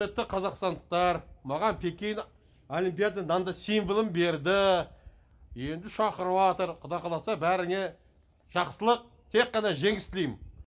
құрметті қазақстандықтар маған пекин олимпиадасы нанды символын берді енді шақырып жатыр құда қаласа бәріңе жақсылық тек қана жеңіс тілеймін